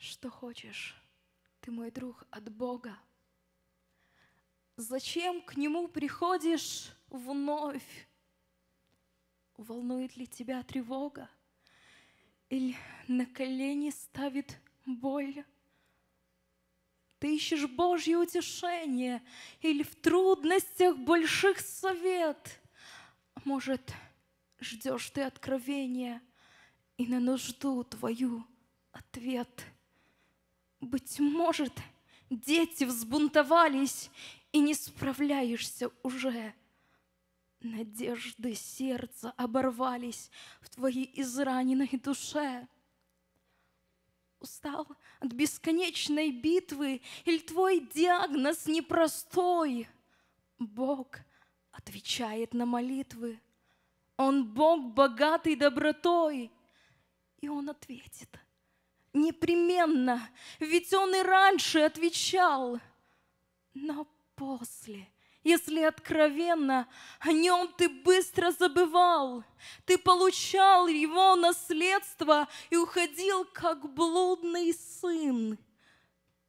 что хочешь. Ты мой друг от Бога. Зачем к Нему приходишь вновь? Волнует ли тебя тревога? Или на колени ставит боль? Ты ищешь Божье утешение или в трудностях больших совет? Может, ждешь ты откровения и на нужду твою ответ – быть может, дети взбунтовались, и не справляешься уже. Надежды сердца оборвались в твоей израненной душе. Устал от бесконечной битвы, или твой диагноз непростой? Бог отвечает на молитвы. Он Бог богатый добротой, и Он ответит – непременно, ведь он и раньше отвечал. Но после, если откровенно, о нем ты быстро забывал. Ты получал его наследство и уходил, как блудный сын.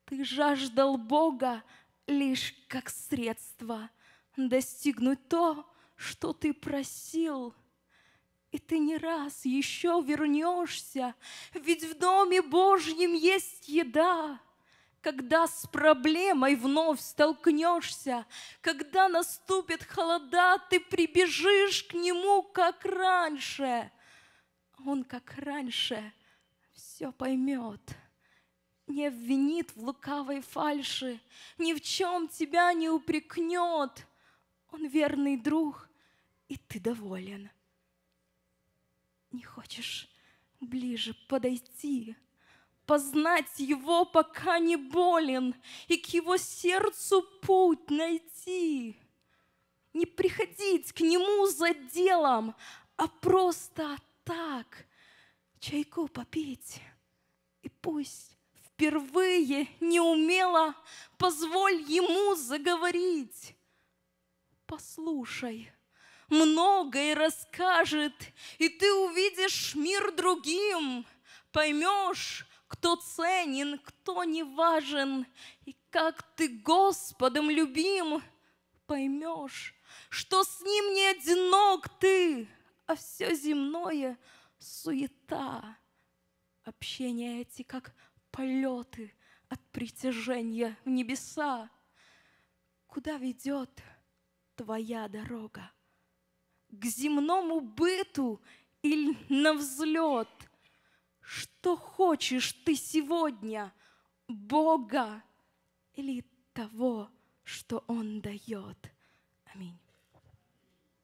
Ты жаждал Бога лишь как средство достигнуть то, что ты просил – и ты не раз еще вернешься, ведь в Доме Божьем есть еда. Когда с проблемой вновь столкнешься, когда наступит холода, ты прибежишь к Нему, как раньше. Он, как раньше, все поймет не обвинит в лукавой фальши, ни в чем тебя не упрекнет. Он верный друг, и ты доволен. Не хочешь ближе подойти, познать его, пока не болен, и к его сердцу путь найти. Не приходить к нему за делом, а просто так чайку попить. И пусть впервые неумело позволь ему заговорить. Послушай, многое расскажет, и ты увидишь мир другим, поймешь, кто ценен, кто не важен, и как ты Господом любим, поймешь, что с Ним не одинок ты, а все земное — суета. Общения эти, как полеты от притяжения в небеса. Куда ведет твоя дорога? к земному быту или на взлет. Что хочешь ты сегодня, Бога или того, что Он дает? Аминь.